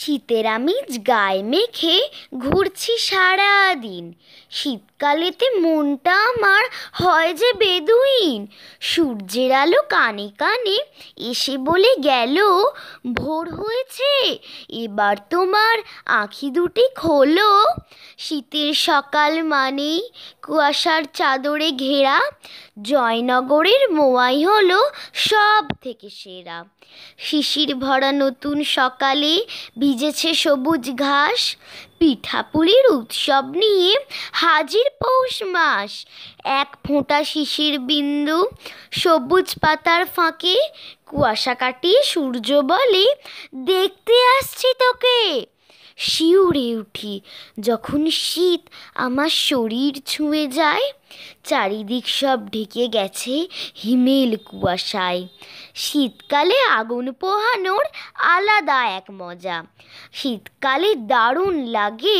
শীতের আমিজ গায়ে মেখে ঘুরছি সারা দিন শীত শীতকালেতে মনটা আমার হয় যে বেদুইন সূর্যের আলো কানে কানে এসে বলে গেল ভোর হয়েছে এবার তোমার আঁখি দুটি খোলো শীতের সকাল মানেই কুয়াশার চাদরে ঘেরা জয়নগরের মোয়াই হলো সব থেকে সেরা শিশির ভরা নতুন সকালে ভিজেছে সবুজ ঘাস পিঠাপুলির উৎসব নিয়ে হাজির পৌষ মাস এক ফোঁটা শিশির বিন্দু সবুজ পাতার ফাঁকে কুয়াশা কাটিয়ে সূর্য বলে দেখতে আসছি তোকে শিউরে উঠি যখন শীত আমার শরীর ছুঁয়ে যায় চারিদিক সব ঢেকে গেছে হিমেল কুয়াশায় শীতকালে আগুন পোহানোর আলাদা এক মজা শীতকালে দারুণ লাগে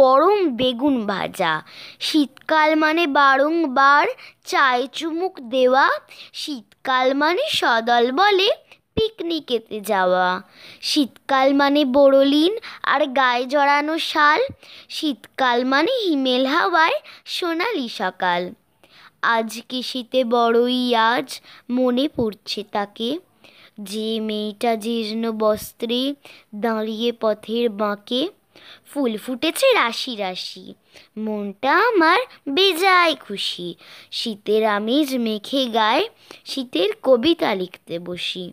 গরম বেগুন ভাজা শীতকাল মানে বারংবার চায় চুমুক দেওয়া শীতকাল মানে সদল বলে পিকনিকেতে যাওয়া শীতকাল মানে বড়লিন আর গায়ে জড়ানো শাল শীতকাল মানে হিমেল হাওয়ায় সোনালি সকাল আজকে শীতে বড়ই আজ মনে পড়ছে তাকে যে মেয়েটা জীর্ণ বস্ত্রে দাঁড়িয়ে পথের বাঁকে ফুল ফুটেছে রাশি রাশি মনটা আমার বেজায় খুশি শীতের আমেজ মেখে গায় শীতের কবিতা লিখতে বসি